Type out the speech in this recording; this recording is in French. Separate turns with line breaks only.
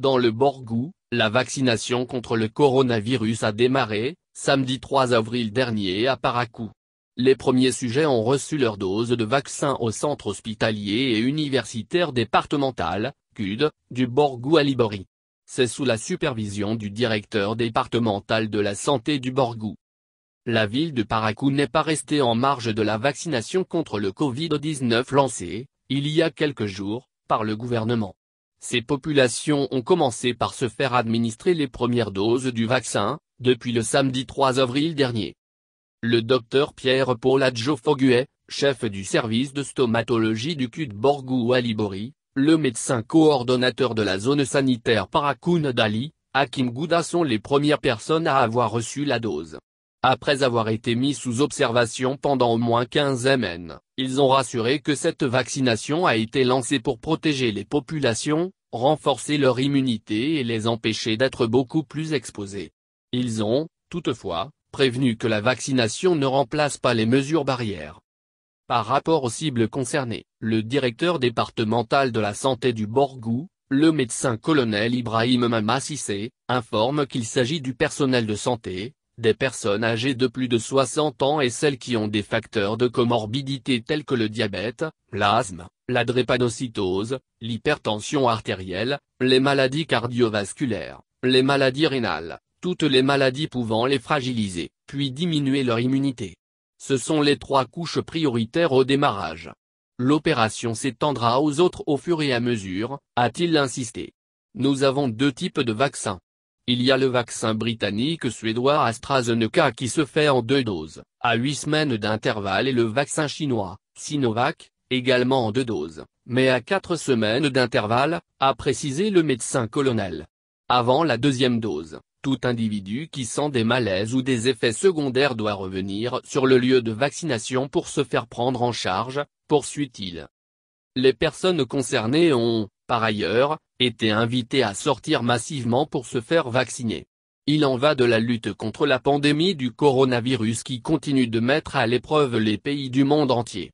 Dans le Borgou, la vaccination contre le coronavirus a démarré, samedi 3 avril dernier à Parakou. Les premiers sujets ont reçu leur dose de vaccin au centre hospitalier et universitaire départemental, CUD, du Borgou à Libori. C'est sous la supervision du directeur départemental de la santé du Borgou. La ville de Parakou n'est pas restée en marge de la vaccination contre le Covid-19 lancée, il y a quelques jours, par le gouvernement. Ces populations ont commencé par se faire administrer les premières doses du vaccin, depuis le samedi 3 avril dernier. Le docteur Pierre-Paul Foguet, chef du service de stomatologie du CUD Borgou à le médecin coordonnateur de la zone sanitaire Parakoun Dali, Hakim Gouda sont les premières personnes à avoir reçu la dose. Après avoir été mis sous observation pendant au moins 15 mn, ils ont rassuré que cette vaccination a été lancée pour protéger les populations, renforcer leur immunité et les empêcher d'être beaucoup plus exposés. Ils ont, toutefois, prévenu que la vaccination ne remplace pas les mesures barrières. Par rapport aux cibles concernées, le directeur départemental de la santé du Borgou, le médecin colonel Ibrahim Mamassissé, informe qu'il s'agit du personnel de santé, des personnes âgées de plus de 60 ans et celles qui ont des facteurs de comorbidité tels que le diabète, l'asthme, la drépanocytose, l'hypertension artérielle, les maladies cardiovasculaires, les maladies rénales, toutes les maladies pouvant les fragiliser, puis diminuer leur immunité. Ce sont les trois couches prioritaires au démarrage. L'opération s'étendra aux autres au fur et à mesure, a-t-il insisté. Nous avons deux types de vaccins. Il y a le vaccin britannique suédois AstraZeneca qui se fait en deux doses, à huit semaines d'intervalle et le vaccin chinois, Sinovac, également en deux doses, mais à quatre semaines d'intervalle, a précisé le médecin colonel. Avant la deuxième dose, tout individu qui sent des malaises ou des effets secondaires doit revenir sur le lieu de vaccination pour se faire prendre en charge, poursuit-il. Les personnes concernées ont, par ailleurs, été invitées à sortir massivement pour se faire vacciner. Il en va de la lutte contre la pandémie du coronavirus qui continue de mettre à l'épreuve les pays du monde entier.